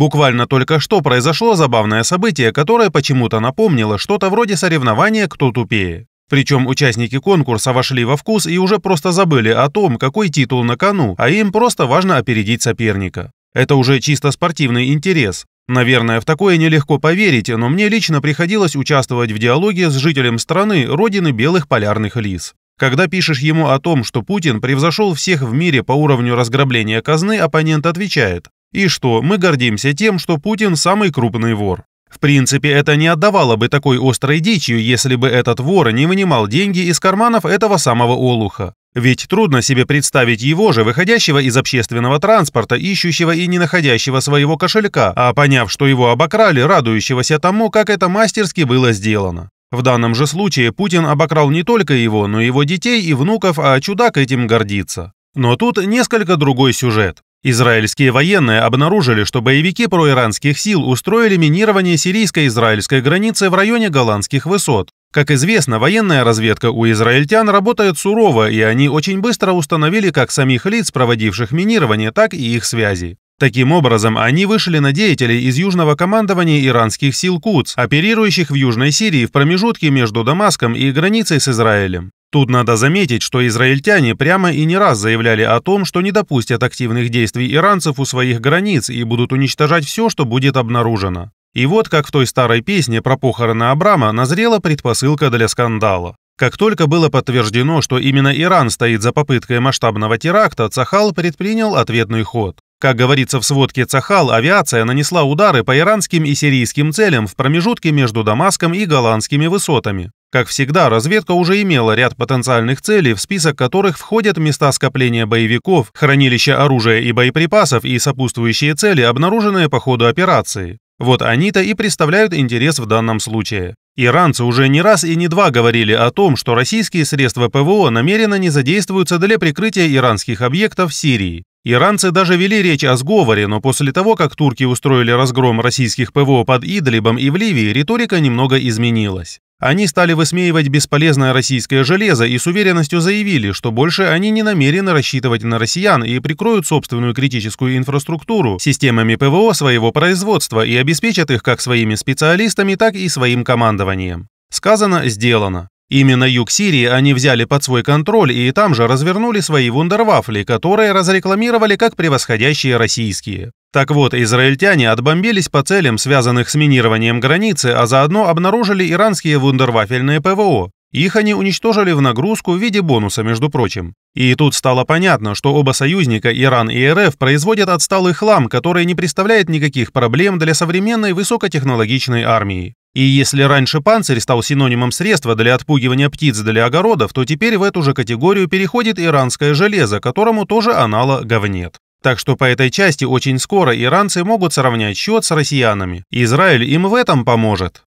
Буквально только что произошло забавное событие, которое почему-то напомнило что-то вроде соревнования «Кто тупее». Причем участники конкурса вошли во вкус и уже просто забыли о том, какой титул на кону, а им просто важно опередить соперника. Это уже чисто спортивный интерес. Наверное, в такое нелегко поверить, но мне лично приходилось участвовать в диалоге с жителем страны, родины белых полярных лис. Когда пишешь ему о том, что Путин превзошел всех в мире по уровню разграбления казны, оппонент отвечает и что, мы гордимся тем, что Путин самый крупный вор. В принципе, это не отдавало бы такой острой дичью, если бы этот вор не вынимал деньги из карманов этого самого олуха. Ведь трудно себе представить его же, выходящего из общественного транспорта, ищущего и не находящего своего кошелька, а поняв, что его обокрали, радующегося тому, как это мастерски было сделано. В данном же случае Путин обокрал не только его, но и его детей и внуков, а чудак этим гордится. Но тут несколько другой сюжет. Израильские военные обнаружили, что боевики проиранских сил устроили минирование сирийско-израильской границы в районе голландских высот. Как известно, военная разведка у израильтян работает сурово, и они очень быстро установили как самих лиц, проводивших минирование, так и их связи. Таким образом, они вышли на деятелей из южного командования иранских сил КУЦ, оперирующих в Южной Сирии в промежутке между Дамаском и границей с Израилем. Тут надо заметить, что израильтяне прямо и не раз заявляли о том, что не допустят активных действий иранцев у своих границ и будут уничтожать все, что будет обнаружено. И вот как в той старой песне про похороны Абрама назрела предпосылка для скандала. Как только было подтверждено, что именно Иран стоит за попыткой масштабного теракта, Цахал предпринял ответный ход. Как говорится в сводке Цахал, авиация нанесла удары по иранским и сирийским целям в промежутке между Дамаском и Голландскими высотами. Как всегда, разведка уже имела ряд потенциальных целей, в список которых входят места скопления боевиков, хранилища оружия и боеприпасов и сопутствующие цели, обнаруженные по ходу операции. Вот они-то и представляют интерес в данном случае. Иранцы уже не раз и не два говорили о том, что российские средства ПВО намеренно не задействуются для прикрытия иранских объектов в Сирии. Иранцы даже вели речь о сговоре, но после того, как турки устроили разгром российских ПВО под Идлибом и в Ливии, риторика немного изменилась. Они стали высмеивать бесполезное российское железо и с уверенностью заявили, что больше они не намерены рассчитывать на россиян и прикроют собственную критическую инфраструктуру системами ПВО своего производства и обеспечат их как своими специалистами, так и своим командованием. Сказано – сделано. Именно юг Сирии они взяли под свой контроль и там же развернули свои вундервафли, которые разрекламировали как превосходящие российские. Так вот, израильтяне отбомбились по целям, связанных с минированием границы, а заодно обнаружили иранские вундервафельные ПВО. Их они уничтожили в нагрузку в виде бонуса, между прочим. И тут стало понятно, что оба союзника, Иран и РФ, производят отсталый хлам, который не представляет никаких проблем для современной высокотехнологичной армии. И если раньше панцирь стал синонимом средства для отпугивания птиц для огородов, то теперь в эту же категорию переходит иранское железо, которому тоже анала говнет. Так что по этой части очень скоро иранцы могут сравнять счет с россиянами. Израиль им в этом поможет.